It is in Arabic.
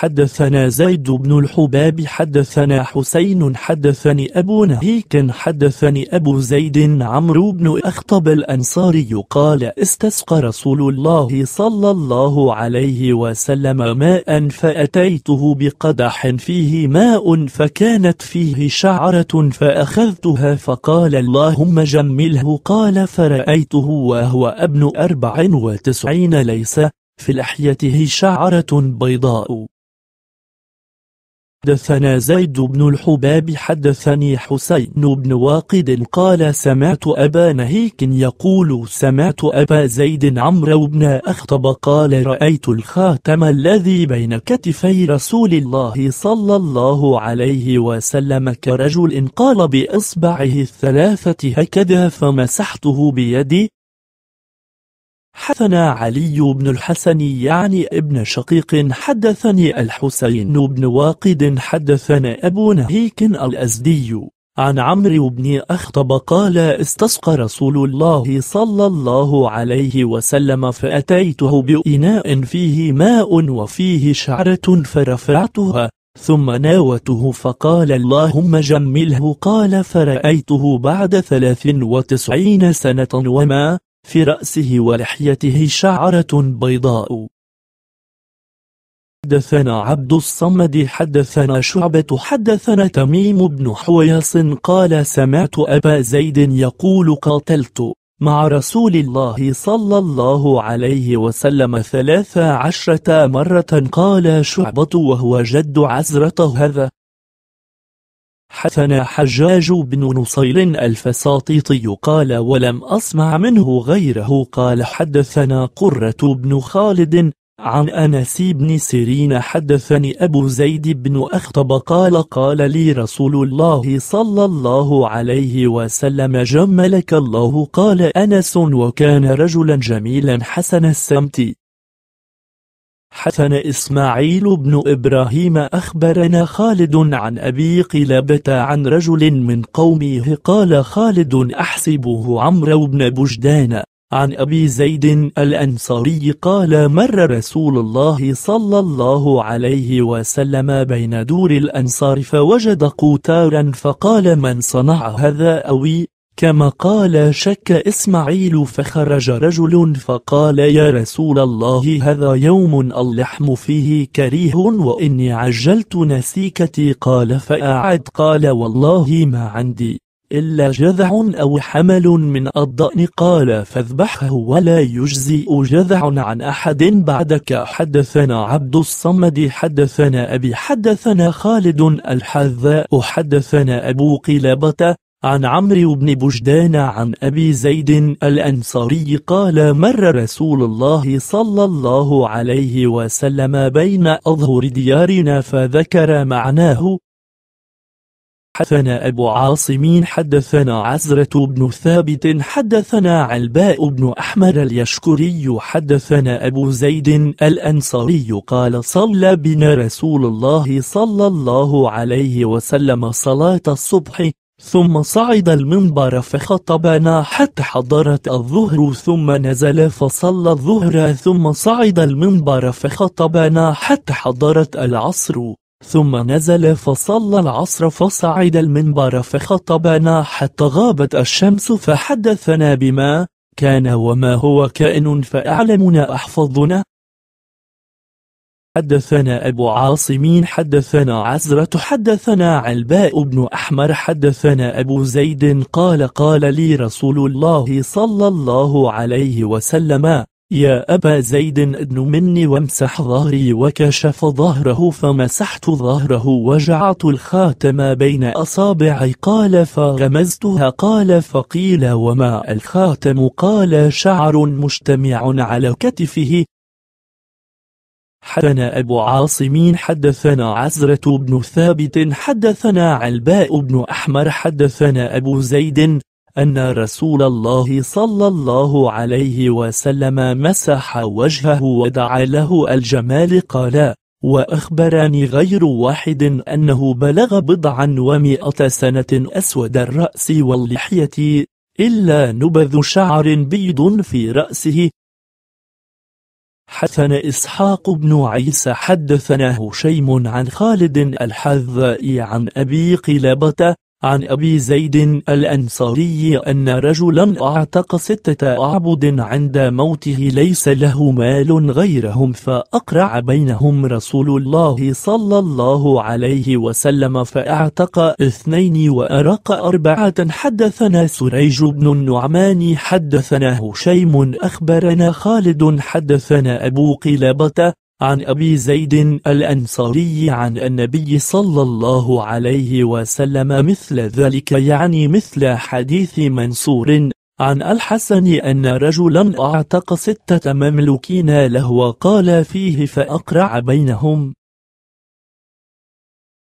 حدثنا زيد بن الحباب حدثنا حسين حدثني أبو نهيك حدثني أبو زيد عمرو بن أخطب الأنصاري قال استسقى رسول الله صلى الله عليه وسلم ماء فأتيته بقدح فيه ماء فكانت فيه شعرة فأخذتها فقال اللهم جمله قال فرأيته وهو ابن أربع وتسعين ليس في لحيته شعرة بيضاء حدثنا زيد بن الحباب حدثني حسين بن واقد قال سمعت أبا نهيك يقول سمعت أبا زيد عمرو بن أخطب قال رأيت الخاتم الذي بين كتفي رسول الله صلى الله عليه وسلم كرجل قال بإصبعه الثلاثة هكذا فمسحته بيدي حدثنا علي بن الحسن يعني ابن شقيق حدثني الحسين بن واقد حدثنا أبو نهيك الأزدي عن عمرو بن أخطب قال استسقى رسول الله صلى الله عليه وسلم فأتيته بإناء فيه ماء وفيه شعرة فرفعتها ثم ناوته فقال اللهم جمله قال فرأيته بعد ثلاث وتسعين سنة وما في رأسه ولحيته شعرة بيضاء حدثنا عبد الصمد حدثنا شعبة حدثنا تميم بن حويص قال سمعت أبا زيد يقول قاتلت مع رسول الله صلى الله عليه وسلم ثلاث عشرة مرة قال شعبة وهو جد عزرة هذا حدثنا حجاج بن نصيل الفساطيطي قال ولم أسمع منه غيره قال حدثنا قرة بن خالد عن أنس بن سيرين حدثني أبو زيد بن أخطب قال قال لي رسول الله صلى الله عليه وسلم جملك الله قال أنس وكان رجلا جميلا حسن السمت حسن إسماعيل بن إبراهيم أخبرنا خالد عن أبي قلابة عن رجل من قومه قال خالد أحسبه عمرو بن بجدان عن أبي زيد الأنصاري قال مر رسول الله صلى الله عليه وسلم بين دور الأنصار فوجد قوتارا فقال من صنع هذا أوي كما قال شك إسماعيل فخرج رجل فقال يا رسول الله هذا يوم اللحم فيه كريه وإني عجلت نسيكتي قال فأعد قال والله ما عندي إلا جذع أو حمل من الضأن قال فاذبحه ولا يجزئ جذع عن أحد بعدك حدثنا عبد الصمد حدثنا أبي حدثنا خالد الحذاء حدثنا أبو قلابة عن عمرو بن بجدان عن أبي زيد الأنصاري قال مر رسول الله صلى الله عليه وسلم بين أظهر ديارنا فذكر معناه حدثنا أبو عاصم حدثنا عزرة بن ثابت حدثنا علباء بن أحمد اليشكري حدثنا أبو زيد الأنصاري قال صلى بنا رسول الله صلى الله عليه وسلم صلاة الصبح ثم صعد المنبر فخطبنا حتى حضرت الظهر ثم نزل فصلى الظهر ثم صعد المنبر فخطبنا حتى حضرت العصر ثم نزل فصلى العصر فصعد المنبر فخطبنا حتى غابت الشمس فحدثنا بما كان وما هو كائن فأعلمنا أحفظنا حدثنا أبو عاصم حدثنا عزرة حدثنا علباء بن أحمر حدثنا أبو زيد قال قال لي رسول الله صلى الله عليه وسلم يا أبا زيد ادن مني وامسح ظهري وكشف ظهره فمسحت ظهره وجعت الخاتم بين أصابعي قال فغمزتها قال فقيل وما الخاتم قال شعر مجتمع على كتفه حدثنا أبو عاصم حدثنا عزرة بن ثابت حدثنا علباء بن أحمر حدثنا أبو زيد أن رسول الله صلى الله عليه وسلم مسح وجهه ودعا له الجمال قال وأخبرني غير واحد أنه بلغ بضعا ومئة سنة أسود الرأس واللحية إلا نبذ شعر بيض في رأسه حدثنا إسحاق بن عيسى حدثنا هشيم عن خالد الحذائي عن أبي قلابة عن أبي زيد الأنصاري أن رجلا أعتق ستة أعبد عند موته ليس له مال غيرهم فأقرع بينهم رسول الله صلى الله عليه وسلم فأعتق اثنين وأرق أربعة حدثنا سريج بن النعمان حدثنا هشيم أخبرنا خالد حدثنا أبو قلابة عن أبي زيد الأنصاري عن النبي صلى الله عليه وسلم مثل ذلك يعني مثل حديث منصور عن الحسن أن رجلا أعتق ستة مملوكين له وقال فيه فأقرع بينهم